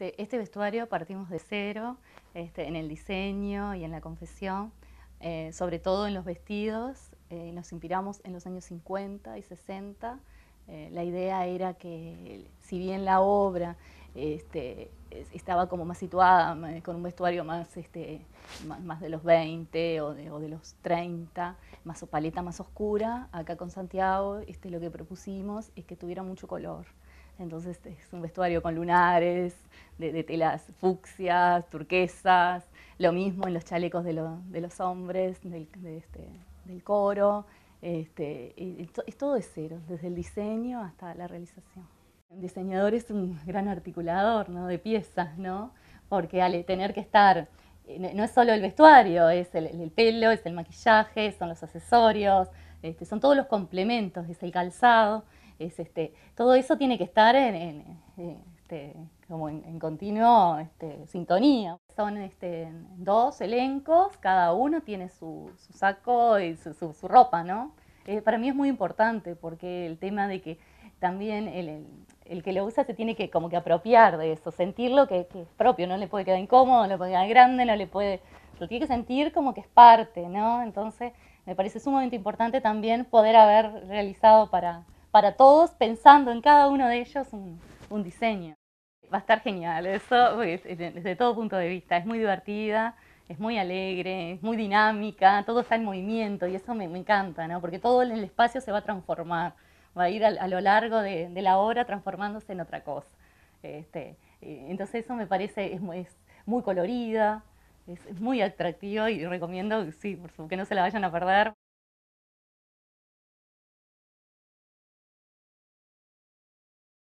Este, este vestuario partimos de cero este, en el diseño y en la confesión, eh, sobre todo en los vestidos. Eh, nos inspiramos en los años 50 y 60. Eh, la idea era que, si bien la obra este, estaba como más situada, con un vestuario más, más, de los 20 o de, los 30, más paleta más oscura. Acá con Santiago lo que propusimos es que tuviera mucho color. Entonces este, es un vestuario con lunares, de, telas fucsias, turquesas, lo mismo en los chalecos de, los hombres, del, este, coro. Este, es todo de cero, desde el diseño hasta la realización. Un diseñador es un gran articulador de piezas, ¿no? porque al tener que estar, eh, no es solo el vestuario, es el, pelo, es el maquillaje, son los accesorios, este, son todos los complementos, es el calzado este, todo eso tiene que estar en, este, como en, continuo este, sintonía. Son este, dos elencos, cada uno tiene su, saco y su, ropa, ¿no? Eh, para mí es muy importante porque el tema de que también el, que lo usa se tiene que como que apropiar de eso, sentirlo que, que es propio, no le puede quedar incómodo, no le puede quedar grande, no le puede... Lo tiene que sentir como que es parte, ¿no? Entonces me parece sumamente importante también poder haber realizado para, para todos, pensando en cada uno de ellos un, diseño. Va a estar genial, eso desde, todo punto de vista. Es muy divertida, es muy alegre, es muy dinámica, todo está en movimiento y eso me, encanta, ¿no? porque todo el espacio se va a transformar, va a ir a, lo largo de, la hora transformándose en otra cosa. Este, entonces eso me parece es, muy colorida, es, muy atractivo y recomiendo sí, por que no se la vayan a perder.